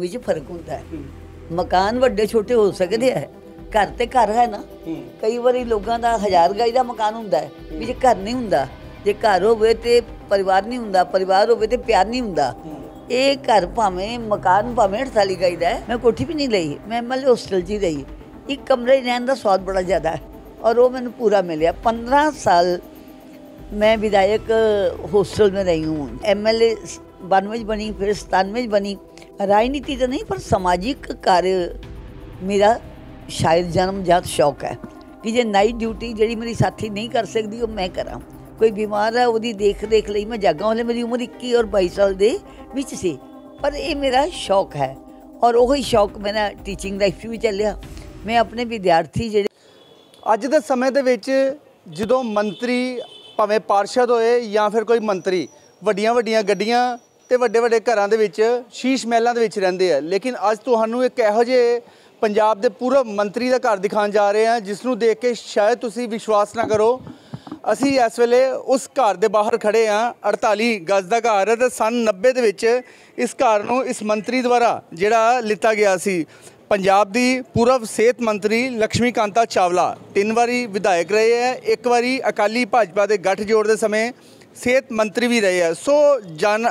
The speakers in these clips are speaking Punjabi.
ਵਿੱਚ ਫਰਕ ਹੁੰਦਾ ਹੈ ਮਕਾਨ ਵੱਡੇ ਛੋਟੇ ਹੋ ਸਕਦੇ ਹੈ ਘਰ ਤੇ ਘਰ ਹੈ ਨਾ ਕਈ ਵਾਰੀ ਲੋਕਾਂ ਦਾ ਹਜ਼ਾਰ ਗਾਈ ਦਾ ਮਕਾਨ ਹੁੰਦਾ ਹੈ ਵੀ ਜੇ ਘਰ ਨਹੀਂ ਹੁੰਦਾ ਜੇ ਘਰ ਹੋਵੇ ਤੇ ਪਰਿਵਾਰ ਨਹੀਂ ਹੁੰਦਾ ਪਰਿਵਾਰ ਹੋਵੇ ਤੇ ਪਿਆਰ ਨਹੀਂ ਹੁੰਦਾ ਇਹ ਘਰ ਭਾਵੇਂ ਮਕਾਨ ਭਾਵੇਂ 48 ਗਾਈ ਦਾ ਹੈ ਮੈਂ ਕੋਠੀ ਵੀ ਨਹੀਂ ਲਈ ਮੈਂ ਮੱਲੇ ਹੋਸਟਲ ਜੀ ਰਹੀ ਇੱਕ ਕਮਰੇ ਰਹਿਣ ਦਾ ਸਵਾਦ ਬੜਾ ਜ਼ਿਆਦਾ ਹੈ ਔਰ ਉਹ ਮੈਨੂੰ ਪੂਰਾ ਮਿਲਿਆ 15 ਸਾਲ ਮੈਂ ਵਿਧਾਇਕ ਹੋਸਟਲ ਮੇ ਰਹੀ ਹੂੰ ਐਮਐਲਏ 92 ਬਣੀ ਫਿਰ 97 ਬਣੀ ਰਾਜਨੀਤੀ ਤਾਂ ਨਹੀਂ ਪਰ ਸਮਾਜਿਕ ਕਾਰ ਮੇਰਾ ਸ਼ਾਇਦ ਜਨਮਜਾਤ ਸ਼ੌਕ ਹੈ ਕਿ ਜੇ ਨਾਈਟ ਡਿਊਟੀ ਜਿਹੜੀ ਮੇਰੀ ਸਾਥੀ ਨਹੀਂ ਕਰ ਸਕਦੀ ਉਹ ਮੈਂ ਕਰਾਂ ਕੋਈ ਬਿਮਾਰ ਹੈ ਉਹਦੀ ਦੇਖ ਦੇਖ ਲਈ ਮੈਂ ਜਾਗਾ ਹਲੇ ਮੇਰੀ ਉਮਰ 21 ਔਰ 22 ਸਾਲ ਦੇ ਵਿੱਚ ਸੀ ਪਰ ਇਹ ਮੇਰਾ ਸ਼ੌਕ ਹੈ ਔਰ ਉਹੀ ਸ਼ੌਕ ਮੇਰਾ ਟੀਚਿੰਗ ਲਾਈਫ ਵੀ ਚੱਲਿਆ ਮੈਂ ਆਪਣੇ ਵਿਦਿਆਰਥੀ ਜਿਹੜੇ ਅੱਜ ਦੇ ਸਮੇਂ ਦੇ ਵਿੱਚ ਜਦੋਂ ਮੰਤਰੀ ਭਾਵੇਂ ਪਾਰਸ਼ਦ ਹੋਏ ਜਾਂ ਫਿਰ ਕੋਈ ਮੰਤਰੀ ਵੱਡੀਆਂ ਵੱਡੀਆਂ ਗੱਡੀਆਂ ਤੇ ਵੱਡੇ ਵੱਡੇ ਘਰਾਂ ਦੇ ਵਿੱਚ ਸ਼ੀਸ਼ ਮਹਿਲਾਂ ਦੇ ਵਿੱਚ ਰਹਿੰਦੇ ਆ ਲੇਕਿਨ ਅੱਜ ਤੁਹਾਨੂੰ ਇੱਕ ਇਹੋ ਜਿਹੇ ਪੰਜਾਬ ਦੇ ਪੂਰਬ ਮੰਤਰੀ ਦਾ ਘਰ ਦਿਖਾਉਣ ਜਾ ਰਹੇ ਆ ਜਿਸ ਨੂੰ ਦੇਖ ਕੇ ਸ਼ਾਇਦ ਤੁਸੀਂ ਵਿਸ਼ਵਾਸ ਨਾ ਕਰੋ ਅਸੀਂ ਇਸ ਵੇਲੇ ਉਸ ਘਰ ਦੇ ਬਾਹਰ ਖੜੇ ਆ 48 ਗਜ਼ ਦਾ ਘਰ ਹੈ ਤੇ ਸਨ 90 ਦੇ ਵਿੱਚ ਇਸ ਘਰ ਨੂੰ ਇਸ ਮੰਤਰੀ ਦੁਆਰਾ ਜਿਹੜਾ ਲਿੱਤਾ ਗਿਆ ਸੀ ਪੰਜਾਬ ਦੀ ਪੂਰਬ ਸਿਹਤ ਮੰਤਰੀ ਲక్ష్ਮੀ ਕਾਂਤਾ ਚਾਵਲਾ ਤਿੰਨ ਵਾਰੀ ਵਿਧਾਇਕ ਰਹੇ ਆ ਇੱਕ ਵਾਰੀ ਅਕਾਲੀ ਭਾਜਪਾ ਦੇ ਗੱਠ ਜੋੜ ਦੇ ਸਮੇਂ ਸਿਹਤ ਮੰਤਰੀ ਵੀ ਰਹੇ ਆ ਸੋ ਜਨ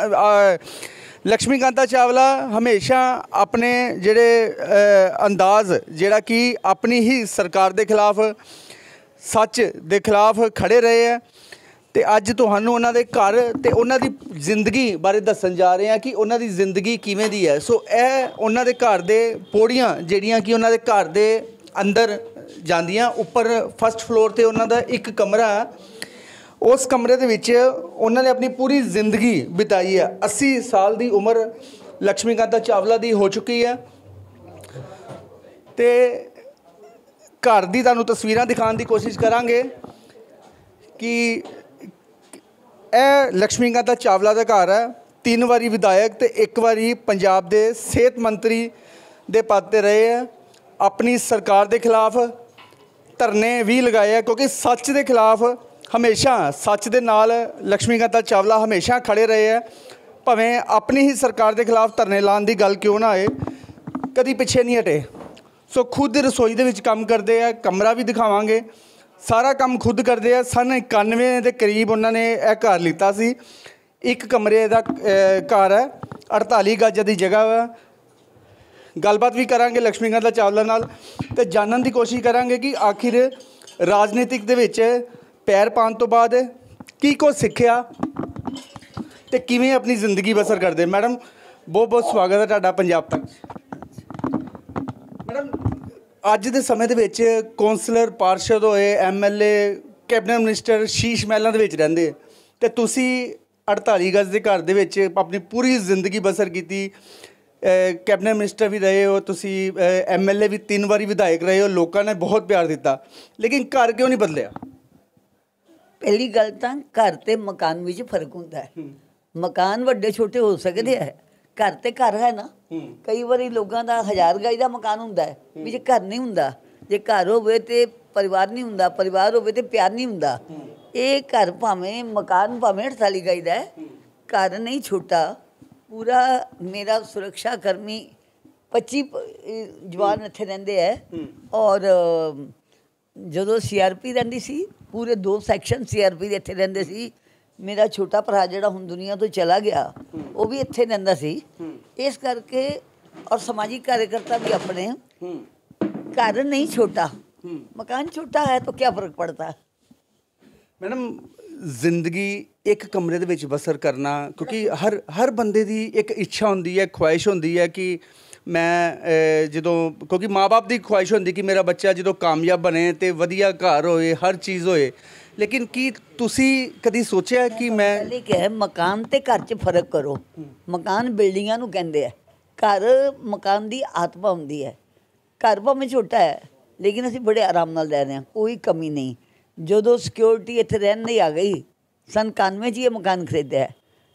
ਲక్ష్ਮੀ ਕਾਂਤਾ ਚਾਵਲਾ ਹਮੇਸ਼ਾ ਆਪਣੇ ਜਿਹੜੇ ਅੰਦਾਜ਼ ਜਿਹੜਾ ਕਿ ਆਪਣੀ ਹੀ ਸਰਕਾਰ ਦੇ ਖਿਲਾਫ ਸੱਚ ਦੇ ਖਿਲਾਫ ਖੜੇ ਰਹੇ ਆ ਤੇ ਅੱਜ ਤੁਹਾਨੂੰ ਉਹਨਾਂ ਦੇ ਘਰ ਤੇ ਉਹਨਾਂ ਦੀ ਜ਼ਿੰਦਗੀ ਬਾਰੇ ਦੱਸਣ ਜਾ ਰਹੇ ਆ ਕਿ ਉਹਨਾਂ ਦੀ ਜ਼ਿੰਦਗੀ ਕਿਵੇਂ ਦੀ ਹੈ ਸੋ ਇਹ ਉਹਨਾਂ ਦੇ ਘਰ ਦੇ ਪੌੜੀਆਂ ਜਿਹੜੀਆਂ ਕਿ ਉਹਨਾਂ ਦੇ ਘਰ ਦੇ ਅੰਦਰ ਜਾਂਦੀਆਂ ਉੱਪਰ ਫਸਟ ਫਲੋਰ ਤੇ ਉਹਨਾਂ ਦਾ ਇੱਕ ਕਮਰਾ ਉਸ ਕਮਰੇ ਦੇ ਵਿੱਚ ਉਹਨਾਂ ਨੇ ਆਪਣੀ ਪੂਰੀ ਜ਼ਿੰਦਗੀ ਬਿਤਾਈ ਹੈ 80 ਸਾਲ ਦੀ ਉਮਰ ਲక్ష్ਮੀਕਾਂਤ ਚਾਵਲਾ ਦੀ ਹੋ ਚੁੱਕੀ ਹੈ ਤੇ ਘਰ ਦੀ ਤੁਹਾਨੂੰ ਤਸਵੀਰਾਂ ਦਿਖਾਉਣ ਦੀ ਕੋਸ਼ਿਸ਼ ਕਰਾਂਗੇ ਕਿ ਇਹ ਲక్ష్ਮੀਕਾਂਤ ਚਾਵਲਾ ਦਾ ਘਰ ਹੈ ਤਿੰਨ ਵਾਰੀ ਵਿਧਾਇਕ ਤੇ ਇੱਕ ਵਾਰੀ ਪੰਜਾਬ ਦੇ ਸਿਹਤ ਮੰਤਰੀ ਦੇ ਪਦ ਤੇ ਰਹੇ ਹੈ ਆਪਣੀ ਸਰਕਾਰ ਦੇ ਖਿਲਾਫ ਧਰਨੇ ਵੀ ਲਗਾਏ ਆ ਕਿਉਂਕਿ ਸੱਚ ਦੇ ਖਿਲਾਫ ਹਮੇਸ਼ਾ ਸੱਚ ਦੇ ਨਾਲ ਲక్ష్ਮੀਕਾਂਤ ਚਾਵਲਾ ਹਮੇਸ਼ਾ ਖੜੇ ਰਹੇ ਹੈ ਭਵੇਂ ਆਪਣੀ ਹੀ ਸਰਕਾਰ ਦੇ ਖਿਲਾਫ ਧਰਨੇ ਲਾਉਣ ਦੀ ਗੱਲ ਕਿਉਂ ਨਾ ਆਏ ਕਦੀ ਪਿੱਛੇ ਨਹੀਂ ਹਟੇ ਸੋ ਖੁਦ ਰਸੋਈ ਦੇ ਵਿੱਚ ਕੰਮ ਕਰਦੇ ਆ ਕਮਰਾ ਵੀ ਦਿਖਾਵਾਂਗੇ ਸਾਰਾ ਕੰਮ ਖੁਦ ਕਰਦੇ ਆ ਸਨ 91 ਦੇ ਕਰੀਬ ਉਹਨਾਂ ਨੇ ਇਹ ਘਰ ਲਿੱਤਾ ਸੀ ਇੱਕ ਕਮਰੇ ਦਾ ਘਰ ਹੈ 48 ਗੱਜ ਦੀ ਜਗ੍ਹਾ ਹੈ ਗੱਲਬਾਤ ਵੀ ਕਰਾਂਗੇ ਲక్ష్ਮੀਕਾਂਤ ਚਾਵਲਾ ਨਾਲ ਤੇ ਜਾਣਨ ਦੀ ਕੋਸ਼ਿਸ਼ ਕਰਾਂਗੇ ਕਿ ਆਖਿਰ ਰਾਜਨੀਤਿਕ ਦੇ ਵਿੱਚ ਪੈਰ ਪਾਣ ਤੋਂ ਬਾਅਦ ਕੀ ਕੁਝ ਸਿੱਖਿਆ ਤੇ ਕਿਵੇਂ ਆਪਣੀ ਜ਼ਿੰਦਗੀ ਬਸਰ ਕਰਦੇ ਮੈਡਮ ਬਹੁਤ ਬਹੁਤ ਸਵਾਗਤ ਹੈ ਤੁਹਾਡਾ ਪੰਜਾਬ ਤੱਕ ਮੈਡਮ ਅੱਜ ਦੇ ਸਮੇਂ ਦੇ ਵਿੱਚ ਕਾਉਂਸਲਰ ਪਾਰਸ਼ਦ ਹੋਏ ਐਮਐਲਏ ਕੈਬਨਿਟ ਮਿਨਿਸਟਰ ਸ਼ੀਸ਼ ਮਹਿਲਾਂ ਦੇ ਵਿੱਚ ਰਹਿੰਦੇ ਤੇ ਤੁਸੀਂ 48 ਗਜ਼ ਦੇ ਘਰ ਦੇ ਵਿੱਚ ਆਪਣੀ ਪੂਰੀ ਜ਼ਿੰਦਗੀ ਬਸਰ ਕੀਤੀ ਕੈਬਨਿਟ ਮਿਨਿਸਟਰ ਵੀ ਰਹੇ ਹੋ ਤੁਸੀਂ ਐਮਐਲਏ ਵੀ ਤਿੰਨ ਵਾਰੀ ਵਿਧਾਇਕ ਰਹੇ ਹੋ ਲੋਕਾਂ ਨੇ ਬਹੁਤ ਪਿਆਰ ਦਿੱਤਾ ਲੇਕਿਨ ਘਰ ਕਿਉਂ ਨਹੀਂ ਬਦਲਿਆ ਪਹਿਲੀ ਗੱਲ ਤਾਂ ਘਰ ਤੇ ਮਕਾਨ ਵਿੱਚ ਫਰਕ ਹੁੰਦਾ ਹੈ ਮਕਾਨ ਵੱਡੇ ਛੋਟੇ ਹੋ ਸਕਦੇ ਆ ਘਰ ਤੇ ਘਰ ਹੈ ਨਾ ਕਈ ਵਾਰੀ ਲੋਕਾਂ ਦਾ ਹਜ਼ਾਰ ਗਾਈ ਦਾ ਮਕਾਨ ਹੁੰਦਾ ਹੈ ਵੀ ਜੇ ਘਰ ਨਹੀਂ ਹੁੰਦਾ ਜੇ ਘਰ ਹੋਵੇ ਤੇ ਪਰਿਵਾਰ ਨਹੀਂ ਹੁੰਦਾ ਪਰਿਵਾਰ ਹੋਵੇ ਤੇ ਪਿਆਰ ਨਹੀਂ ਹੁੰਦਾ ਇਹ ਘਰ ਭਾਵੇਂ ਮਕਾਨ ਭਾਵੇਂ 48 ਗਾਈ ਦਾ ਹੈ ਘਰ ਨਹੀਂ ਛੋਟਾ ਪੂਰਾ ਮੇਰਾ ਸੁਰੱਖਿਆ ਕਰਮੀ 25 ਜਵਾਨ ਇੱਥੇ ਰਹਿੰਦੇ ਐ ਔਰ ਜਦੋਂ ਸੀਆਰਪੀ ਰਹਿੰਦੀ ਸੀ ਪੂਰੇ ਦੋ ਸੈਕਸ਼ਨ ਸੀਆਰਪੀ ਦੇ ਇੱਥੇ ਰਹਿੰਦੇ ਸੀ ਮੇਰਾ ਛੋਟਾ ਭਰਾ ਜਿਹੜਾ ਹੁਣ ਦੁਨੀਆ ਤੋਂ ਚਲਾ ਗਿਆ ਉਹ ਵੀ ਇੱਥੇ ਰਹਿੰਦਾ ਸੀ ਇਸ ਕਰਕੇ ਔਰ ਸਮਾਜਿਕ ਕਾਰਜਕਰਤਾ ਵੀ ਆਪਣੇ ਘਰ ਨਹੀਂ ਛੋਟਾ ਮਕਾਨ ਛੋਟਾ ਹੈ ਤਾਂ ਕੀ ਫਰਕ ਪੜਦਾ ਮੈਡਮ ਜ਼ਿੰਦਗੀ ਇੱਕ ਕਮਰੇ ਦੇ ਵਿੱਚ ਬਸਰ ਕਰਨਾ ਕਿਉਂਕਿ ਹਰ ਹਰ ਬੰਦੇ ਦੀ ਇੱਕ ਇੱਛਾ ਹੁੰਦੀ ਹੈ ਖੁਆਇਸ਼ ਹੁੰਦੀ ਹੈ ਕਿ ਮੈਂ ਜਦੋਂ ਕਿਉਂਕਿ ਮਾਪੇ ਦੀ ਖੁਆਇਸ਼ ਹੁੰਦੀ ਕਿ ਮੇਰਾ ਬੱਚਾ ਜਦੋਂ ਕਾਮਯਾਬ ਬਣੇ ਤੇ ਵਧੀਆ ਘਰ ਹੋਏ ਹਰ ਚੀਜ਼ ਹੋਏ ਲੇਕਿਨ ਕੀ ਤੁਸੀਂ ਕਦੀ ਸੋਚਿਆ ਕਿ ਮੈਂ ਪਹਿਲੇ ਮਕਾਨ ਤੇ ਘਰ 'ਚ ਫਰਕ ਕਰੋ ਮਕਾਨ ਬਿਲਡਿੰਗਾਂ ਨੂੰ ਕਹਿੰਦੇ ਆ ਘਰ ਮਕਾਨ ਦੀ ਆਤਮਾ ਹੁੰਦੀ ਹੈ ਘਰ ਭਾਵੇਂ ਛੋਟਾ ਹੈ ਲੇਕਿਨ ਅਸੀਂ ਬੜੇ ਆਰਾਮ ਨਾਲ ਰਹਿ ਰਹੇ ਹਾਂ ਕੋਈ ਕਮੀ ਨਹੀਂ ਜਦੋਂ ਸਿਕਿਉਰਿਟੀ ਇੱਥੇ ਰਹਿਣ ਦੀ ਆ ਗਈ ਸਨ 91 ਜੀ ਇਹ ਮਕਾਨ ਖਰੀਦਿਆ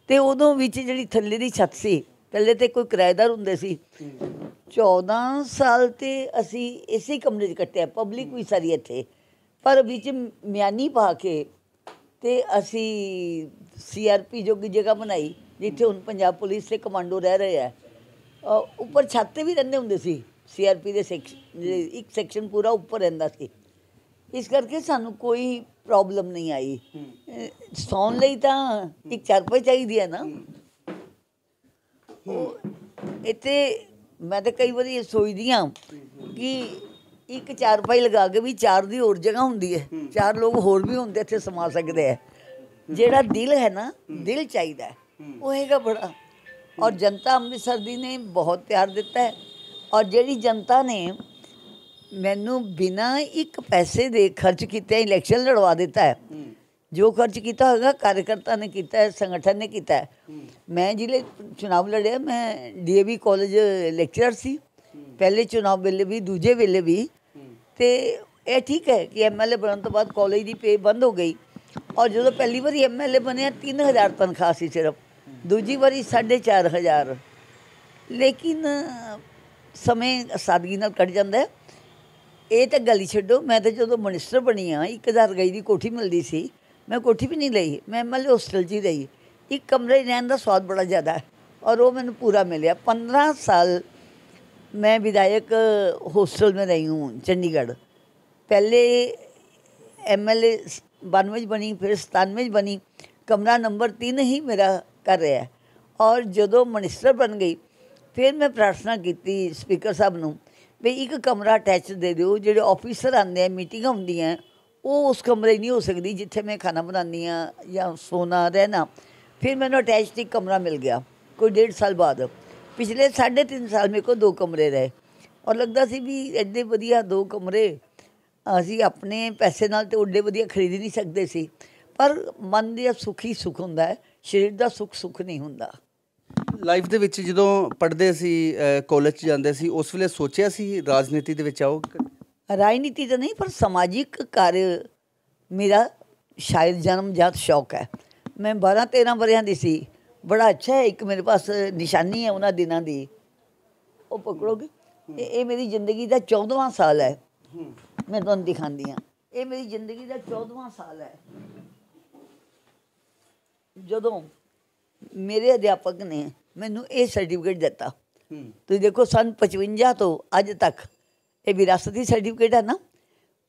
ਤੇ ਉਦੋਂ ਵਿੱਚ ਜਿਹੜੀ ਥੱਲੇ ਦੀ ਛੱਤ ਸੀ ਪਹਿਲੇ ਤੇ ਕੋਈ ਕਿਰਾਏਦਾਰ ਹੁੰਦੇ ਸੀ 14 ਸਾਲ ਤੇ ਅਸੀਂ ਇਸੇ ਕਮਰੇ 'ਚ ਕੱਟਿਆ ਪਬਲਿਕ ਵੀ ਸਾਰੀ ਇੱਥੇ ਪਰ ਵਿੱਚ ਮਿਆਨੀ ਪਾ ਕੇ ਤੇ ਅਸੀਂ ਸੀਆਰਪੀ ਜੋਗੀ ਜਗ੍ਹਾ ਬਣਾਈ ਜਿੱਥੇ ਹੁਣ ਪੰਜਾਬ ਪੁਲਿਸ ਦੇ ਕਮਾਂਡੋ ਰਹਿ ਰਹੇ ਆ ਉੱਪਰ ਛੱਤ ਤੇ ਵੀ ਰਹਿੰਦੇ ਹੁੰਦੇ ਸੀ ਸੀਆਰਪੀ ਦੇ ਸੈਕਸ਼ਨ ਇੱਕ ਸੈਕਸ਼ਨ ਪੂਰਾ ਉੱਪਰ ਰਹਿੰਦਾ ਸੀ ਇਸ ਕਰਕੇ ਸਾਨੂੰ ਕੋਈ ਪ੍ਰੋਬਲਮ ਨਹੀਂ ਆਈ ਸੌਣ ਲਈ ਤਾਂ ਇੱਕ ਚਾਰਪਾਈ ਚਾਹੀਦੀ ਹੈ ਨਾ ਇੱਥੇ ਮੈਂ ਤਾਂ ਕਈ ਵਾਰੀ ਸੋਚਦੀ ਆ ਕਿ ਇੱਕ ਚਾਰਪਾਈ ਲਗਾ ਕੇ ਵੀ ਚਾਰ ਦੀ ਹੋਰ ਜਗ੍ਹਾ ਹੁੰਦੀ ਹੈ ਚਾਰ ਲੋਕ ਹੋਰ ਵੀ ਹੁੰਦੇ ਇੱਥੇ ਸਮਾ ਸਕਦੇ ਆ ਜਿਹੜਾ ਦਿਲ ਹੈ ਨਾ ਦਿਲ ਚਾਹੀਦਾ ਉਹ ਹੈਗਾ ਬੜਾ ਔਰ ਜਨਤਾ ਅੰਮ੍ਰਿਤਸਰ ਦੀ ਨੇ ਬਹੁਤ ਪਿਆਰ ਦਿੱਤਾ ਹੈ ਔਰ ਜਿਹੜੀ ਜਨਤਾ ਨੇ ਮੈਨੂੰ ਬਿਨਾ ਇੱਕ ਪੈਸੇ ਦੇ ਖਰਚ ਕੀਤੇ ਇਲੈਕਸ਼ਨ ਲੜਵਾ ਦਿੱਤਾ ਹੈ ਜੋ ਖਰਚ ਕੀਤਾ ਹੋਗਾ ਕਾਰਜਕਰਤਾ ਨੇ ਕੀਤਾ ਹੈ ਸੰਗਠਨ ਨੇ ਕੀਤਾ ਹੈ ਮੈਂ ਜ਼ਿਲ੍ਹੇ ਚੋਣ ਲੜਿਆ ਮੈਂ ਡੀਏਵੀ ਕਾਲਜ ਲੈਕਚਰਰ ਸੀ ਪਹਿਲੇ ਚੋਣ ਵੇਲੇ ਵੀ ਦੂਜੇ ਵੇਲੇ ਵੀ ਤੇ ਇਹ ਠੀਕ ਹੈ ਕਿ ਐਮਐਲਏ ਬਣਨ ਤੋਂ ਬਾਅਦ ਕਾਲਜ ਦੀ ਪੇ ਬੰਦ ਹੋ ਗਈ ਔਰ ਜਦੋਂ ਪਹਿਲੀ ਵਾਰੀ ਐਮਐਲਏ ਬਣਿਆ 3000 ਤਨਖਾਹ ਸੀ ਸਿਰਫ ਦੂਜੀ ਵਾਰੀ 4500 ਲੇਕਿਨ ਸਮੇਂ ਸਾਦਗੀ ਨਾਲ ਕੱਟ ਜਾਂਦਾ ਹੈ ਇਹ ਤਾਂ ਗੱਲ ਛੱਡੋ ਮੈਂ ਤਾਂ ਜਦੋਂ ਮਨਿਸਟਰ ਬਣੀ ਆ 1000 ਗਈ ਦੀ ਕੋਠੀ ਮਿਲਦੀ ਸੀ ਮੈਂ ਕੋਠੀ ਵੀ ਨਹੀਂ ਲਈ ਮੈਂ ਮਲ ਹੋਸਟਲ ਜੀ ਰਹੀ ਇੱਕ ਕਮਰੇ ਰਹਿਣ ਦਾ ਸਵਾਦ ਬੜਾ ਜ਼ਿਆਦਾ ਹੈ ਔਰ ਉਹ ਮੈਨੂੰ ਪੂਰਾ ਮਿਲਿਆ 15 ਸਾਲ ਮੈਂ ਵਿਧਾਇਕ ਹੋਸਟਲ ਮੈਂ ਰਹੀ ਹੂੰ ਚੰਡੀਗੜ੍ਹ ਪਹਿਲੇ ਐਮਐਲਏ 92 ਬਣੀ ਫਿਰ 97 ਬਣੀ ਕਮਰਾ ਨੰਬਰ 3 ਹੀ ਮੇਰਾ ਕਰ ਰਿਹਾ ਔਰ ਜਦੋਂ ਮਨਿਸਟਰ ਬਣ ਗਈ ਫਿਰ ਮੈਂ ਪ੍ਰਾਰਥਨਾ ਕੀਤੀ ਸਪੀਕਰ ਸਾਹਿਬ ਨੂੰ ਵੀ ਇੱਕ ਕਮਰਾ ਅਟੈਚ ਦੇ ਦਿਓ ਜਿਹੜੇ ਆਫੀਸਰ ਆਉਂਦੇ ਆ ਮੀਟਿੰਗਾਂ ਹੁੰਦੀਆਂ ਉਹ ਉਸ ਕਮਰੇ ਨਹੀਂ ਹੋ ਸਕਦੀ ਜਿੱਥੇ ਮੈਂ ਖਾਣਾ ਬਣਾਉਂਦੀ ਆ ਜਾਂ ਸੋਨਾ ਰਹਿਣਾ ਫਿਰ ਮੈਨੂੰ ਅਟੈਚਡ ਇੱਕ ਕਮਰਾ ਮਿਲ ਗਿਆ ਕੋਈ ਡੇਢ ਸਾਲ ਬਾਅਦ ਪਿਛਲੇ 3.5 ਸਾਲ ਮੇਰੇ ਕੋਲ ਦੋ ਕਮਰੇ ਰਹੇ ਔਰ ਲੱਗਦਾ ਸੀ ਵੀ ਐਡੇ ਵਧੀਆ ਦੋ ਕਮਰੇ ਅਸੀਂ ਆਪਣੇ ਪੈਸੇ ਨਾਲ ਤੇ ਉੱਡੇ ਵਧੀਆ ਖਰੀਦ ਨਹੀਂ ਸਕਦੇ ਸੀ ਪਰ ਮਨ ਦੀ ਸੁਖੀ ਸੁਖ ਹੁੰਦਾ ਹੈ ਸਰੀਰ ਦਾ ਸੁਖ ਸੁਖ ਨਹੀਂ ਹੁੰਦਾ ਲਾਈਫ ਦੇ ਵਿੱਚ ਜਦੋਂ ਪੜਦੇ ਸੀ ਕਾਲਜ ਜਾਂਦੇ ਸੀ ਉਸ ਵੇਲੇ ਸੋਚਿਆ ਸੀ ਰਾਜਨੀਤੀ ਦੇ ਵਿੱਚ ਆਓ ਰਾਜਨੀਤੀ ਤਾਂ ਨਹੀਂ ਪਰ ਸਮਾਜਿਕ ਕਾਰਜ ਮੇਰਾ ਸ਼ਾਇਦ ਜਨਮ ਜਾਤ ਸ਼ੌਕ ਹੈ ਮੈਂ 12 13 ਵਰਿਆਂ ਦੀ ਸੀ ਬੜਾ ਅੱਛਾ ਹੈ ਇੱਕ ਮੇਰੇ ਪਾਸ ਨਿਸ਼ਾਨੀ ਹੈ ਉਹਨਾਂ ਦਿਨਾਂ ਦੀ ਉਹ ਪਕੜੋਗੇ ਇਹ ਮੇਰੀ ਜ਼ਿੰਦਗੀ ਦਾ 14ਵਾਂ ਸਾਲ ਹੈ ਮੈਂ ਤੁਹਾਨੂੰ ਦਿਖਾਉਂਦੀ ਆ ਇਹ ਮੇਰੀ ਜ਼ਿੰਦਗੀ ਦਾ 14ਵਾਂ ਸਾਲ ਹੈ ਜਦੋਂ ਮੇਰੇ ਅਧਿਆਪਕ ਨੇ ਮੈਨੂੰ ਇਹ ਸਰਟੀਫਿਕੇਟ ਦਿੱਤਾ ਤੁਸੀਂ ਦੇਖੋ ਸਨ 55 ਤੋਂ ਅੱਜ ਤੱਕ ਇਹ ਵਿਰਾਸਤੀ ਸਰਟੀਫਿਕੇਟ ਹੈ ਨਾ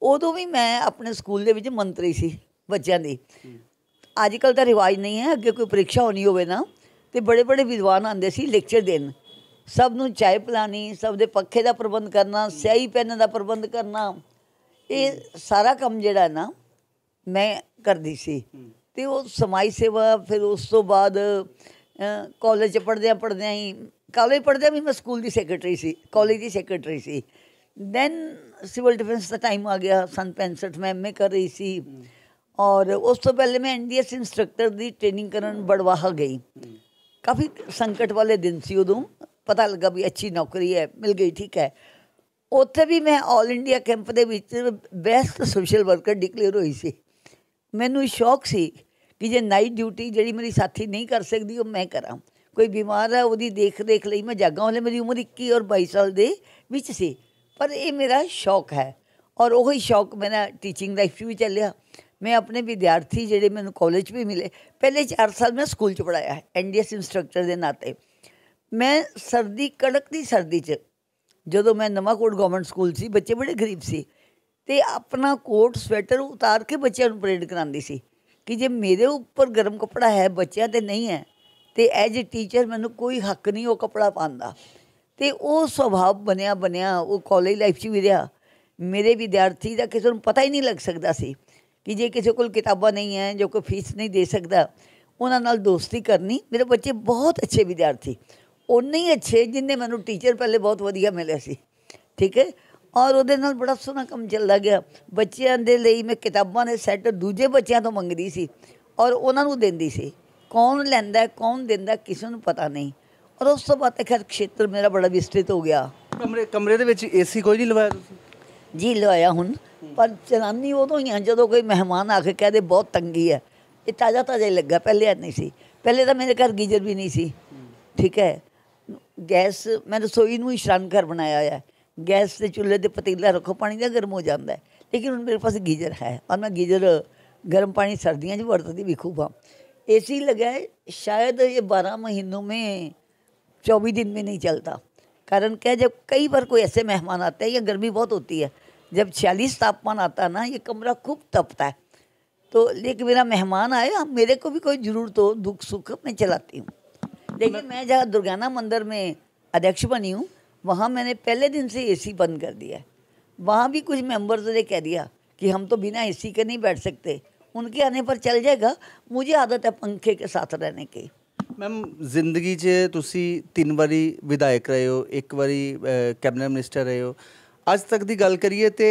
ਉਦੋਂ ਵੀ ਮੈਂ ਆਪਣੇ ਸਕੂਲ ਦੇ ਵਿੱਚ ਮੰਤਰੀ ਸੀ ਬੱਚਿਆਂ ਦੀ ਅੱਜ ਕੱਲ ਤਾਂ ਰਿਵਾਜ ਨਹੀਂ ਹੈ ਅੱਗੇ ਕੋਈ ਪ੍ਰੀਖਿਆ ਹੋਣੀ ਹੋਵੇ ਨਾ ਤੇ ਬੜੇ ਬੜੇ ਵਿਦਵਾਨ ਆਂਦੇ ਸੀ ਲੈਕਚਰ ਦੇਣ ਸਭ ਨੂੰ ਚਾਹ ਪਲਾਣੀ ਸਭ ਦੇ ਪੱਖੇ ਦਾ ਪ੍ਰਬੰਧ ਕਰਨਾ ਸਿਆਹੀ ਪੈਨ ਦਾ ਪ੍ਰਬੰਧ ਕਰਨਾ ਇਹ ਸਾਰਾ ਕੰਮ ਜਿਹੜਾ ਨਾ ਮੈਂ ਕਰਦੀ ਸੀ ਤੇ ਉਹ ਸਮਾਈ ਸੇਵਾ ਫਿਰ ਉਸ ਤੋਂ ਬਾਅਦ ਕਾਲਜ ਪੜ੍ਹਦਿਆਂ ਪੜ੍ਹਦਿਆਂ ਹੀ ਕਾਲਜ ਪੜਦੇ ਵੀ ਮੈਂ ਸਕੂਲ ਦੀ ਸੈਕਟਰੀ ਸੀ ਕਾਲਜ ਦੀ ਸੈਕਟਰੀ ਸੀ देन सिविल डिफेंस ਦਾ ਟਾਈਮ ਆ ਗਿਆ सन 65 ਮੈਂ ਐਮਏ ਕਰ ਰਹੀ ਸੀ ਔਰ ਉਸ ਤੋਂ ਪਹਿਲੇ ਮੈਂ ਐਨਡੀਐਸ ਇਨਸਟ੍ਰਕਟਰ ਦੀ ਟ੍ਰੇਨਿੰਗ ਕਰਨ ਬੜਵਾਹ ਗਈ ਕਾਫੀ ਸੰਕਟ ਵਾਲੇ ਦਿਨ ਸੀ ਉਦੋਂ ਪਤਾ ਲੱਗਾ ਵੀ ਅੱਛੀ ਨੌਕਰੀ ਹੈ ਮਿਲ ਗਈ ਠੀਕ ਹੈ ਉੱਥੇ ਵੀ ਮੈਂ 올 ਇੰਡੀਆ ਕੈਂਪ ਦੇ ਵਿੱਚ ਬੈਸਟ ਸੋਸ਼ਲ ਵਰਕਰ ਡਿਕਲੇਅਰ ਹੋਈ ਸੀ ਮੈਨੂੰ ਸ਼ੌਕ ਸੀ ਕਿ ਜੇ ਨਾਈਟ ਡਿਊਟੀ ਜਿਹੜੀ ਮੇਰੀ ਸਾਥੀ ਨਹੀਂ ਕਰ ਸਕਦੀ ਉਹ ਮੈਂ ਕਰਾਂ ਕੋਈ ਬਿਮਾਰ ਹੈ ਉਹਦੀ ਦੇਖ ਦੇਖ ਲਈ ਮੈਂ ਜਾਗਾ ਹਲੇ ਮੇਰੀ ਉਮਰ 21 ਔਰ 22 ਸਾਲ ਦੇ ਵਿੱਚ ਸੀ ਪਰ ਇਹ ਮੇਰਾ ਸ਼ੌਕ ਹੈ ਔਰ ਉਹੀ ਸ਼ੌਕ ਮੇਰਾ ਟੀਚਿੰਗ ਲਾਈਫ 'ਚ ਵੀ ਚੱਲਿਆ ਮੈਂ ਆਪਣੇ ਵਿਦਿਆਰਥੀ ਜਿਹੜੇ ਮੈਨੂੰ ਕਾਲਜ ਵੀ ਮਿਲੇ ਪਹਿਲੇ 4 ਸਾਲ ਮੈਂ ਸਕੂਲ 'ਚ ਪੜਾਇਆ ਹੈ ਐਨਡੀਐਸ ਇਨਸਟ੍ਰਕਟਰ ਦੇ ਨਾਤੇ ਮੈਂ ਸਰਦੀ ਕੜਕ ਦੀ ਸਰਦੀ 'ਚ ਜਦੋਂ ਮੈਂ ਨਵਾਂ ਕੋਟ ਗਵਰਨਮੈਂਟ ਸਕੂਲ ਸੀ ਬੱਚੇ ਬੜੇ ਗਰੀਬ ਸੀ ਤੇ ਆਪਣਾ ਕੋਟ ਸਵੈਟਰ ਉਤਾਰ ਕੇ ਬੱਚਿਆਂ ਨੂੰ ਪਰੇਡ ਕਰਾਉਂਦੀ ਸੀ ਕਿ ਜੇ ਮੇਰੇ ਉੱਪਰ ਗਰਮ ਕਪੜਾ ਹੈ ਬੱਚਿਆਂ ਤੇ ਨਹੀਂ ਹੈ ਤੇ ਐਜ ਅ ਟੀਚਰ ਮੈਨੂੰ ਕੋਈ ਹੱਕ ਨਹੀਂ ਉਹ ਕਪੜਾ ਪਾਉਣ ਦਾ ਤੇ ਉਹ ਸੁਭਾਅ ਬਣਿਆ ਬਣਿਆ ਉਹ ਕਾਲਜ ਲਾਈਫ 'ਚ ਵੀ ਰਿਹਾ ਮੇਰੇ ਵਿਦਿਆਰਥੀ ਦਾ ਕਿਸੇ ਨੂੰ ਪਤਾ ਹੀ ਨਹੀਂ ਲੱਗ ਸਕਦਾ ਸੀ ਕਿ ਜੇ ਕਿਸੇ ਕੋਲ ਕਿਤਾਬਾਂ ਨਹੀਂ ਹੈ ਜੋ ਕੋਈ ਫੀਸ ਨਹੀਂ ਦੇ ਸਕਦਾ ਉਹਨਾਂ ਨਾਲ ਦੋਸਤੀ ਕਰਨੀ ਮੇਰੇ ਬੱਚੇ ਬਹੁਤ ਅੱਛੇ ਵਿਦਿਆਰਥੀ ਉਨੇ ਹੀ ਅੱਛੇ ਜਿੰਨੇ ਮੈਨੂੰ ਟੀਚਰ ਪਹਿਲੇ ਬਹੁਤ ਵਧੀਆ ਮਿਲੇ ਸੀ ਠੀਕ ਹੈ ਔਰ ਉਹਦੇ ਨਾਲ ਬੜਾ ਸੋਹਣਾ ਕੰਮ ਚੱਲਦਾ ਗਿਆ ਬੱਚਿਆਂ ਦੇ ਲਈ ਮੈਂ ਕਿਤਾਬਾਂ ਦੇ ਸੈੱਟ ਦੂਜੇ ਬੱਚਿਆਂ ਤੋਂ ਮੰਗਦੀ ਸੀ ਔਰ ਉਹਨਾਂ ਨੂੰ ਦਿੰਦੀ ਸੀ ਕੌਣ ਲੈਂਦਾ ਕੌਣ ਦਿੰਦਾ ਕਿਸੇ ਨੂੰ ਪਤਾ ਨਹੀਂ ਔਰ ਉਸ ਤੋਂ ਬਾਅਦ ਇਹ ਖੇਤਰ ਮੇਰਾ ਬੜਾ ਵਿਸਤ੍ਰਿਤ ਹੋ ਗਿਆ ਕਮਰੇ ਕਮਰੇ ਦੇ ਵਿੱਚ ਏਸੀ ਕੋਈ ਨਹੀਂ ਲਵਾਇਆ ਤੁਸੀਂ ਜੀ ਲਵਾਇਆ ਹੁਣ ਪਰ ਚਲਾਨੀ ਉਦੋਂ ਹੀ ਆ ਜਦੋਂ ਕੋਈ ਮਹਿਮਾਨ ਆ ਕੇ ਕਹਦੇ ਬਹੁਤ ਤੰਗੀ ਹੈ ਇਹ ਤਾਜ਼ਾ ਤਾਜ਼ਾ ਹੀ ਲੱਗਾ ਪਹਿਲੇ ਨਹੀਂ ਸੀ ਪਹਿਲੇ ਤਾਂ ਮੇਰੇ ਘਰ ਗੀਜ਼ਰ ਵੀ ਨਹੀਂ ਸੀ ਠੀਕ ਹੈ ਗੈਸ ਮੈਂ ਰਸੋਈ ਨੂੰ ਹੀ ਸ਼ਰਨ ਘਰ ਬਣਾਇਆ ਹੈ ਗੈਸ ਦੇ ਚੁੱਲ੍ਹੇ ਦੇ ਪਤੀਲਾ ਰੱਖੋ ਪਾਣੀ ਦਾ ਗਰਮ ਹੋ ਜਾਂਦਾ ਹੈ ਲੇਕਿਨ ਹੁਣ ਮੇਰੇ ਪਾਸ ਗੀਜ਼ਰ ਹੈ ਔਰ ਮੈਂ ਗੀਜ਼ਰ ਗਰਮ ਪਾਣੀ ਸਰਦੀਆਂ 'ਚ ਵਰਤਦੀ ਵੀ ਖੂਬ ਆ ਏਸੀ ਲਗਾਇਆ ਸ਼ਾਇਦ ਇਹ 12 ਮਹੀਨੋਂ ਮੇਂ चौबीस दिन में नहीं चलता कारण क्या है जब कई बार कोई ऐसे मेहमान आते हैं या गर्मी बहुत होती है जब छियालीस तापमान आता है ना ये कमरा खूब तपता है तो लेकिन मेरा मेहमान आए अब मेरे को भी कोई जरूरत हो दुख सुख मैं चलाती हूँ लेकिन मैं जहाँ दुर्गाना मंदिर में अध्यक्ष बनी हूँ वहाँ मैंने पहले दिन से एसी बंद कर दिया है वहाँ भी कुछ मेंबर्स ने कह दिया कि हम तो बिना एसी के नहीं बैठ सकते उनके आने पर चल जाएगा मुझे आदत है पंखे के साथ रहने की ਮੈਮ ਜ਼ਿੰਦਗੀ 'ਚ ਤੁਸੀਂ ਤਿੰਨ ਵਾਰੀ ਵਿਧਾਇਕ ਰਹੇ ਹੋ ਇੱਕ ਵਾਰੀ ਕੈਬਨਿਟ ਮਿਨਿਸਟਰ ਰਹੇ ਹੋ ਅੱਜ ਤੱਕ ਦੀ ਗੱਲ ਕਰੀਏ ਤੇ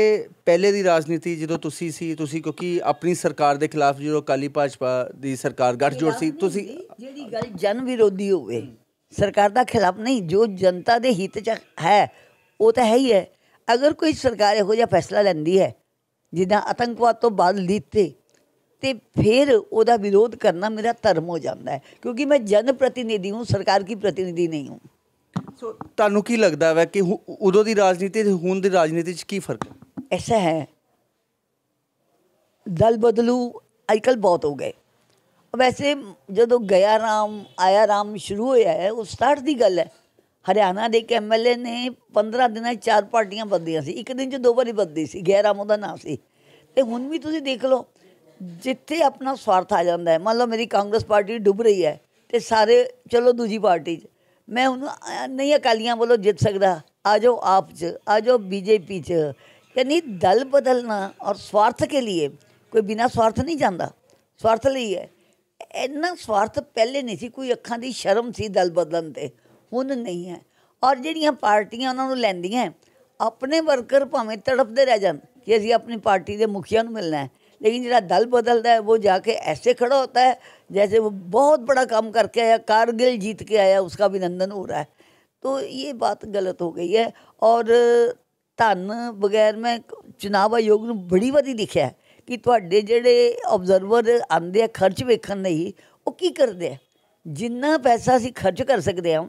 ਪਹਿਲੇ ਦੀ ਰਾਜਨੀਤੀ ਜਦੋਂ ਤੁਸੀਂ ਸੀ ਤੁਸੀਂ ਕਿਉਂਕਿ ਆਪਣੀ ਸਰਕਾਰ ਦੇ ਖਿਲਾਫ ਜਿਹੜਾ ਕਾਲੀ ਭਾਜਪਾ ਦੀ ਸਰਕਾਰ ਗੱਠਜੋੜ ਸੀ ਤੁਸੀਂ ਜਿਹੜੀ ਗੱਲ ਜਨ ਵਿਰੋਧੀ ਹੋਵੇ ਸਰਕਾਰ ਦਾ ਖਿਲਾਫ ਨਹੀਂ ਜੋ ਜਨਤਾ ਦੇ ਹਿੱਤ 'ਚ ਹੈ ਉਹ ਤਾਂ ਹੈ ਹੀ ਹੈ ਅਗਰ ਕੋਈ ਸਰਕਾਰ ਇਹੋ ਜਿਹਾ ਫੈਸਲਾ ਲੈਂਦੀ ਹੈ ਜਿੱਦਾਂ ਆਤੰਕਵਾਦ ਤੋਂ ਬਾਅਦ ਲੀਤੇ ਤੇ ਫਿਰ ਉਹਦਾ ਵਿਰੋਧ ਕਰਨਾ ਮੇਰਾ ਧਰਮ ਹੋ ਜਾਂਦਾ ਹੈ ਕਿਉਂਕਿ ਮੈਂ ਜਨ ਪ੍ਰਤੀਨਿਧੀ ਹੂੰ ਸਰਕਾਰ ਕੀ ਪ੍ਰਤੀਨਿਧੀ ਨਹੀਂ ਹੂੰ ਸੋ ਤੁਹਾਨੂੰ ਕੀ ਲੱਗਦਾ ਹੈ ਕਿ ਉਦੋਂ ਦੀ ਰਾਜਨੀਤੀ ਤੇ ਹੁਣ ਦੀ ਰਾਜਨੀਤੀ 'ਚ ਕੀ ਫਰਕ ਹੈ ਐਸਾ ਹੈ ਦਲ ਬਦਲੂ ਅਜਕਲ ਬਹੁਤ ਹੋ ਗਏ ਵੈਸੇ ਜਦੋਂ ਗਿਆ ਰਾਮ ਆਇਆ ਰਾਮ ਸ਼ੁਰੂ ਹੋਇਆ ਹੈ ਉਹ ਸਟਾਰਟ ਦੀ ਗੱਲ ਹੈ ਹਰਿਆਣਾ ਦੇ ਇੱਕ ਐਮਐਲਏ ਨੇ 15 ਦਿਨਾਂ 'ਚ ਚਾਰ ਪਾਰਟੀਆਂ ਬਦਲੀਆਂ ਸੀ ਇੱਕ ਦਿਨ 'ਚ ਦੋ ਵਾਰੀ ਬਦਲੀ ਸੀ ਗਿਆ ਰਾਮ ਉਹਦਾ ਨਾਮ ਸੀ ਤੇ ਹੁਣ ਵੀ ਤੁਸੀਂ ਦੇਖ ਲਓ ਜਿੱਥੇ ਆਪਣਾ ਸਵਾਰਥ ਆ ਜਾਂਦਾ ਹੈ ਮੰਨ ਲਓ ਮੇਰੀ ਕਾਂਗਰਸ ਪਾਰਟੀ ਡੁੱਬ ਰਹੀ ਹੈ ਤੇ ਸਾਰੇ ਚਲੋ ਦੂਜੀ ਪਾਰਟੀ 'ਚ ਮੈਂ ਉਹਨੂੰ ਨਹੀਂ ਅਕਾਲੀਆਂ ਵੱਲੋਂ ਜਿੱਤ ਸਕਦਾ ਆ ਜਾਓ ਆਪ 'ਚ ਆ ਜਾਓ ਬੀਜੇਪੀ 'ਚ ਯਾਨੀ ਦਲ ਬਦਲਣਾ ਔਰ ਸਵਾਰਥ ਕੇ ਲਈ ਕੋਈ ਬਿਨਾ ਸਵਾਰਥ ਨਹੀਂ ਜਾਂਦਾ ਸਵਾਰਥ ਲਈ ਹੈ ਇੰਨਾ ਸਵਾਰਥ ਪਹਿਲੇ ਨਹੀਂ ਸੀ ਕੋਈ ਅੱਖਾਂ ਦੀ ਸ਼ਰਮ ਸੀ ਦਲ ਬਦਲਣ ਤੇ ਹੁਣ ਨਹੀਂ ਹੈ ਔਰ ਜਿਹੜੀਆਂ ਪਾਰਟੀਆਂ ਉਹਨਾਂ ਨੂੰ ਲੈਂਦੀਆਂ ਆਪਣੇ ਵਰਕਰ ਭਾਵੇਂ ਤੜਫਦੇ ਰਹਿ ਜਾਣ ਕਿ ਅਸੀਂ ਆਪਣੀ ਪਾਰਟੀ ਦੇ ਮੁਖੀਆਂ ਨੂੰ ਮਿਲਣਾ ਹੈ ਲੇਕਿਨ लेकिन जरा दल बदल है वो जाके ऐसे खड़ा होता है जैसे वो बहुत बड़ा काम करके आया कारगिल जीत के आया उसका अभिनंदन ਹੋ रहा ਹੈ ਤੋ ਇਹ ਬਾਤ ਗਲਤ ਹੋ ਗਈ ਹੈ ਔਰ ਧਨ ਬਗੈਰ ਮੈਂ ਚੁਣਾਵ ਆਯੋਗ ਨੂੰ ਬੜੀ ਵਧੀ ਦਿਖਿਆ ਕਿ ਤੁਹਾਡੇ ਜਿਹੜੇ ਆਬਜ਼ਰਵਰ ਆਂਦੇ ਆ ਖਰਚ ਵੇਖਣ ਨਹੀਂ ਉਹ ਕੀ ਕਰਦੇ ਆ ਜਿੰਨਾ ਪੈਸਾ ਅਸੀਂ ਖਰਚ ਕਰ ਸਕਦੇ ਆ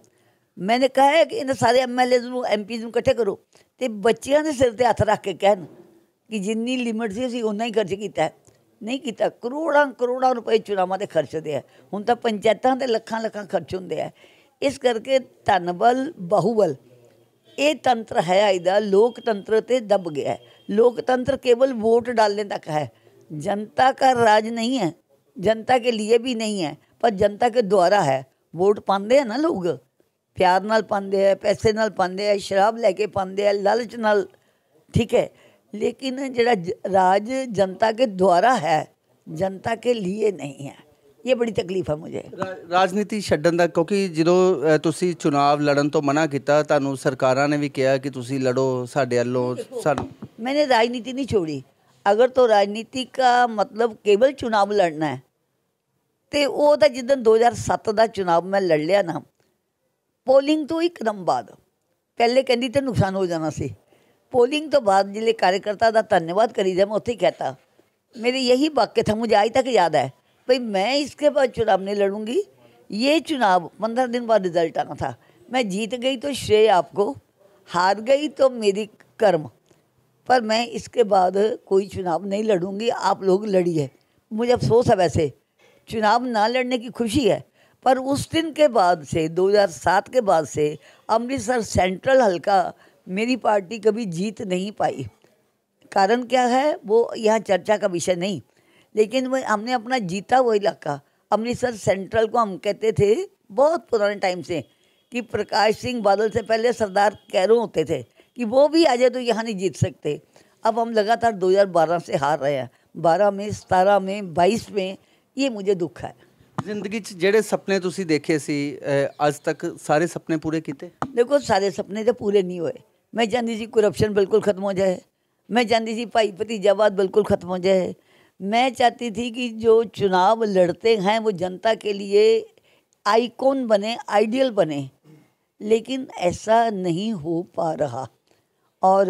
ਮੈਨੇ ਕਹਾ ਕਿ ਇਹਨਾਂ ਸਾਰੇ ਐਮਐਲਏ ਨੂੰ ਐਮਪੀ ਨੂੰ ਇਕੱਠੇ ਕਰੋ ਤੇ ਬੱਚਿਆਂ ਦੇ ਸਿਰ ਤੇ ਹੱਥ ਰੱਖ ਕੇ ਕਹਿਣ ਕਿ ਜਿੰਨੀ ਲਿਮਿਟ ਸੀ ਅਸੀਂ ਉਨਾ ਹੀ ਖਰਚ ਕੀਤਾ ਨਹੀਂ ਕੀਤਾ ਕਰੋੜਾਂ ਕਰੋੜਾਂ ਰੁਪਏ ਚੁਨਾਵਾਂ ਤੇ ਖਰਚਦੇ ਆ ਹੁਣ ਤਾਂ ਪੰਚਾਇਤਾਂ ਤੇ ਲੱਖਾਂ ਲੱਖਾਂ ਖਰਚ ਹੁੰਦੇ ਆ ਇਸ ਕਰਕੇ ਧਨਬਲ ਬਾਹੂਬਲ ਇਹ ਤੰਤਰ ਹੈ ਇਹਦਾ ਲੋਕਤंत्र ਤੇ ਦਬ ਗਿਆ ਹੈ लोकतंत्र केवल वोट डालने तक है जनता का राज नहीं है जनता के लिए भी नहीं है पर जनता के द्वारा है वोट पाते हैं ना लोग प्यार ਨਾਲ ਪਾਉਂਦੇ ਹੈ ਪੈਸੇ ਨਾਲ ਪਾਉਂਦੇ ਹੈ ਸ਼ਰਾਬ ਲੈ ਕੇ ਪਾਉਂਦੇ ਹੈ ਲਾਲਚ ਨਾਲ ਠੀਕ ਹੈ ਲੇਕਿਨ ਜਿਹੜਾ ਰਾਜ ਜਨਤਾ ਕੇ ਦੁਆਰਾ ਹੈ ਜਨਤਾ ਕੇ ਲਈ ਨਹੀਂ ਹੈ ਇਹ ਬੜੀ ਤਕਲੀਫ ਹੈ ਮੁਝੇ ਰਾਜਨੀਤੀ ਛੱਡਣ ਦਾ ਕਿਉਂਕਿ ਜਦੋਂ ਤੁਸੀਂ ਚੋਣਾਂ ਲੜਨ ਤੋਂ ਮਨਾ ਕੀਤਾ ਤੁਹਾਨੂੰ ਸਰਕਾਰਾਂ ਨੇ ਵੀ ਕਿਹਾ ਕਿ ਤੁਸੀਂ ਲੜੋ ਸਾਡੇ ਵੱਲੋਂ ਸਾਨੂੰ ਮੈਨੇ ਰਾਜਨੀਤੀ ਨਹੀਂ ਛੋੜੀ ਅਗਰ ਤੋਂ ਰਾਜਨੀਤੀ ਦਾ ਮਤਲਬ ਕੇਵਲ ਚੋਣਾਂ ਲੜਨਾ ਹੈ ਤੇ ਉਹ ਤਾਂ ਜਿੱਦਨ 2007 ਦਾ ਚੋਣਾਂ ਮੈਂ ਲੜ ਲਿਆ ਨਾ ਪੋਲਿੰਗ ਤੋਂ ਇੱਕਦਮ ਬਾਅਦ ਪਹਿਲੇ ਕਹਿੰਦੀ ਤੇ ਨੁਕਸਾਨ ਹੋ ਜਾਣਾ ਸੀ पोलिंग तो बाद जिले कार्यकर्ता का धन्यवाद करी ਕਰੀਦਾ मैं उत कहता मेरे यही वाक्य था मुझे आज तक याद है भाई मैं इसके बाद चुनाव नहीं लड़ूंगी ये चुनाव पंद्रह दिन बाद रिजल्ट आना था मैं जीत गई तो श्रेय आपको हार गई तो मेरी कर्म पर मैं इसके बाद कोई चुनाव नहीं लड़ूंगी आप लोग लड़िए मुझे अफसोस है वैसे चुनाव ना लड़ने की खुशी है पर उस दिन के बाद से 2007 के बाद से अमृतसर सेंट्रल हल्का मेरी पार्टी कभी जीत नहीं पाई कारण क्या है वो यहाँ चर्चा का विषय नहीं लेकिन वो हमने अपना जीता वो इलाका अमृतसर सेंट्रल को हम कहते थे बहुत पुराने टाइम से कि प्रकाश सिंह बादल से पहले सरदार कैरो होते थे कि वो भी आ जाए तो यहाँ नहीं जीत सकते अब हम लगातार 2012 से हार रहे हैं बारह में सतारह में बाईस में ये मुझे दुख है जिंदगी जड़े सपने ਸਪਨੇ देखे सी आज तक सारे सपने पूरे किते देखो सारे सपने तो पूरे नहीं हुए मैं चाहती सी करप्शन बिल्कुल ख़त्म हो जाए मैं चाहती सी भाई भतीजावाद बिल्कुल ख़त्म हो जाए मैं चाहती थी कि जो चुनाव लड़ते हैं वो जनता के लिए आइकॉन बने आइडियल बने लेकिन ऐसा नहीं हो पा रहा और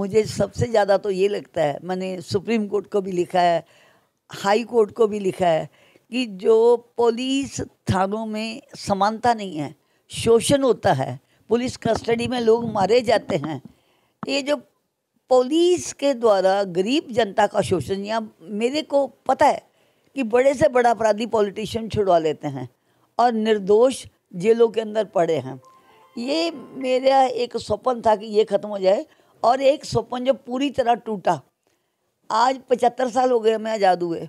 मुझे सबसे ज़्यादा तो ये लगता है मैंने सुप्रीम कोर्ट को भी लिखा है हाई कोर्ट को भी लिखा है कि जो पुलिस थानों में समानता नहीं है शोषण होता है पुलिस कस्टडी में लोग मारे जाते हैं ये जो पुलिस के द्वारा गरीब जनता का शोषण या मेरे को पता है कि बड़े से बड़ा अपराधी पॉलिटिशियन छुड़वा लेते हैं और निर्दोष जेलों के अंदर पड़े हैं ये मेरा एक स्वप्न था कि ये ख़त्म हो जाए और एक स्वप्न जो पूरी तरह टूटा आज पचहत्तर साल हो गए हमें आज़ाद हुए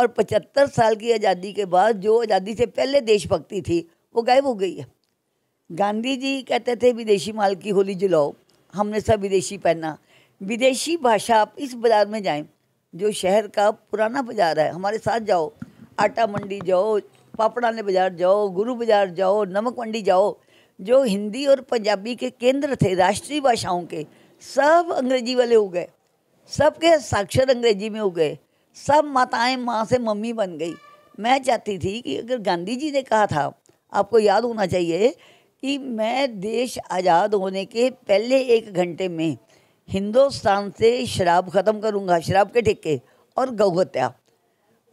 और पचहत्तर साल की आज़ादी के बाद जो आज़ादी से पहले देशभक्ति थी वो गायब हो गई है गांधी जी कहते थे विदेशी माल की होली जलाओ हमने सब विदेशी पहना विदेशी भाषा आप इस बाज़ार में जाएं जो शहर का पुराना बाज़ार है हमारे साथ जाओ आटा मंडी जाओ पापड़ाने बाज़ार जाओ गुरु बाज़ार जाओ नमक मंडी जाओ जो हिंदी और पंजाबी के केंद्र थे राष्ट्रीय भाषाओं के सब अंग्रेजी वाले हो गए सब के साक्षर अंग्रेजी में हो गए सब माताएं माँ से मम्मी बन गई मैं चाहती थी कि अगर गांधी जी ने कहा था आपको याद होना चाहिए कि मैं देश आज़ाद होने के पहले एक घंटे में हिंदुस्तान से शराब ख़त्म करूँगा शराब के ठेके और गौहत्या हत्या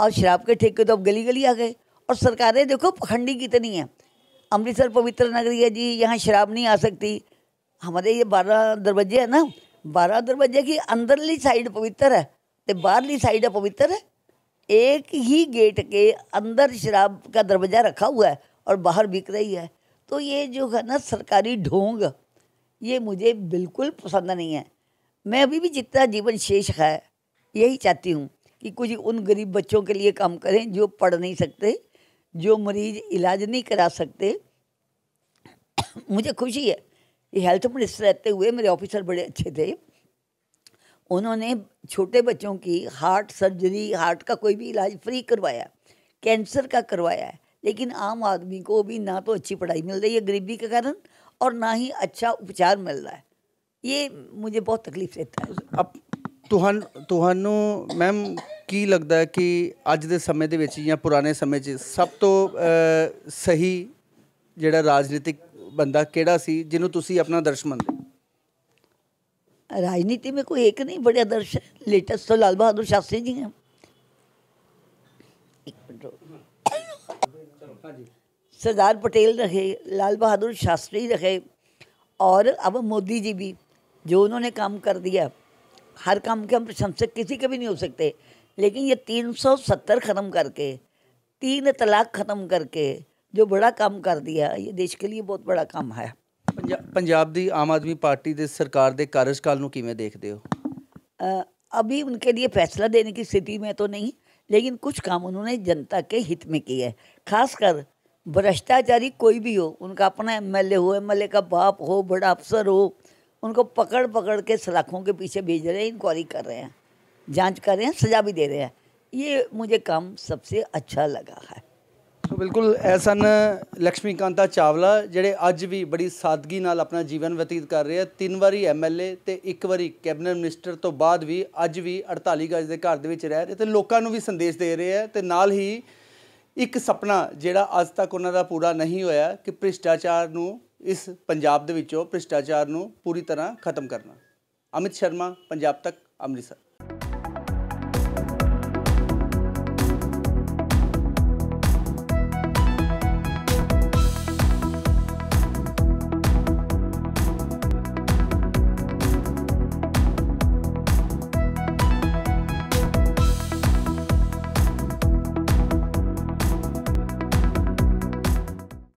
और शराब के ठेके तो अब गली गली आ गए और सरकारें देखो पखंडी कितनी है अमृतसर पवित्र नगरी है जी यहाँ शराब नहीं आ सकती हमारे ये बारह दरवाजे है ना बारह दरवाजे की अंदरली साइड पवित्र है तो बाहरली साइड है पवित्र है एक ही गेट के अंदर शराब का दरवाज़ा रखा हुआ है और बाहर बिक रही है तो ये जो है ना सरकारी ढोंग ये मुझे बिल्कुल पसंद नहीं है मैं अभी भी जितना जीवन शेष है यही चाहती हूँ कि कुछ उन गरीब बच्चों के लिए काम करें जो पढ़ नहीं सकते जो मरीज इलाज नहीं करा सकते मुझे खुशी है कि हेल्थ मिनिस्टर रहते हुए मेरे ऑफिसर बड़े अच्छे थे उन्होंने छोटे बच्चों की हार्ट सर्जरी हार्ट का कोई भी इलाज फ्री करवाया कैंसर का करवाया है ਲੇਕਿਨ ਆਮ ਆਦਮੀ ਕੋ ਵੀ ਨਾ ਤੋ ਅੱਛੀ पढ़ाई मिल रही है गरीबी के कारण और ना ही अच्छा उपचार मिल रहा है ਇਹ ਮੈਨੂੰ ਬਹੁਤ ਤਕਲੀਫ ਦਿੰਦਾ ਹੈ ਅਬ ਤੁਹਾਨੂੰ ਤੁਹਾਨੂੰ ਮੈਮ ਕੀ ਲੱਗਦਾ ਹੈ ਕਿ ਅੱਜ ਦੇ ਸਮੇਂ ਦੇ ਵਿੱਚ ਜਾਂ ਪੁਰਾਣੇ ਸਮੇਂ 'ਚ ਸਭ ਤੋਂ ਸਹੀ ਜਿਹੜਾ ਰਾਜਨੀਤਿਕ ਬੰਦਾ ਕਿਹੜਾ ਸੀ ਜਿਹਨੂੰ ਤੁਸੀਂ ਆਪਣਾ ਦਰਸ਼ ਮੰਨਦੇ ਰਾਜਨੀਤੀ में ਕੋਈ ਇੱਕ ਨਹੀਂ बड़े ਦਰਸ਼ लेटेस्ट तो ਲਾਲ बहादुर ਸ਼ਾਸਤਰੀ ਜੀ ਹੈ सरदार पटेल रहे लाल बहादुर शास्त्री रहे और अब मोदी जी भी जो उन्होंने काम कर दिया हर काम के हम प्रशंसक किसी के भी नहीं हो सकते लेकिन ये 370 ख़त्म करके तीन तलाक ख़त्म करके जो बड़ा काम कर दिया ये ਦੇਸ਼ ਕੇ ਲਈ ਬਹੁਤ ਬੜਾ ਕੰਮ ਹੈ पंजाब की आम आदमी पार्टी के सरकार के कार्यकाल ਨੂੰ ਕਿਵੇਂ ਦੇਖਦੇ ਹੋ ਅਭੀ ਉਨਕੇ ਲਈ ਫੈਸਲਾ ਦੇਣ ਦੀ ਸਥਿਤੀ ਮੈਂ ਤਾਂ ਨਹੀਂ लेकिन कुछ काम उन्होंने जनता के हित में किए है खासकर भ्रष्टाचारी कोई भी हो उनका अपना एम एल हो एम एल का बाप हो बड़ा अफसर हो उनको पकड़ पकड़ के सलाखों के पीछे भेज रहे हैं इंक्वायरी कर रहे हैं जांच कर रहे हैं सजा भी दे रहे हैं ये मुझे काम सबसे अच्छा लगा है ਸੋ ਬਿਲਕੁਲ ਐਸਨ ਲక్ష్ਮੀਕਾਂਤਾ ਚਾਵਲਾ ਜਿਹੜੇ ਅੱਜ ਵੀ ਬੜੀ ਸਾਦਗੀ ਨਾਲ ਆਪਣਾ ਜੀਵਨ ਬਤੀਤ ਕਰ ਰਹੇ ਆ ਤਿੰਨ ਵਾਰੀ ਐਮਐਲਏ ਤੇ ਇੱਕ ਵਾਰੀ ਕੈਬਨਿਟ ਮਿਨਿਸਟਰ ਤੋਂ ਬਾਅਦ ਵੀ ਅੱਜ ਵੀ 48 ਗਜ ਦੇ ਘਰ ਦੇ ਵਿੱਚ ਰਹਿ ਰਹੇ ਤੇ ਲੋਕਾਂ ਨੂੰ ਵੀ ਸੰਦੇਸ਼ ਦੇ ਰਹੇ ਆ ਤੇ ਨਾਲ ਹੀ ਇੱਕ ਸੁਪਨਾ ਜਿਹੜਾ ਅੱਜ ਤੱਕ ਉਹਨਾਂ ਦਾ ਪੂਰਾ ਨਹੀਂ ਹੋਇਆ ਕਿ ਭ੍ਰਿਸ਼ਟਾਚਾਰ ਨੂੰ ਇਸ ਪੰਜਾਬ ਦੇ ਵਿੱਚੋਂ ਭ੍ਰਿਸ਼ਟਾਚਾਰ ਨੂੰ ਪੂਰੀ ਤਰ੍ਹਾਂ ਖਤਮ ਕਰਨਾ ਅਮਿਤ ਸ਼ਰਮਾ ਪੰਜਾਬ ਤੱਕ ਅੰਮ੍ਰਿਤਸਰ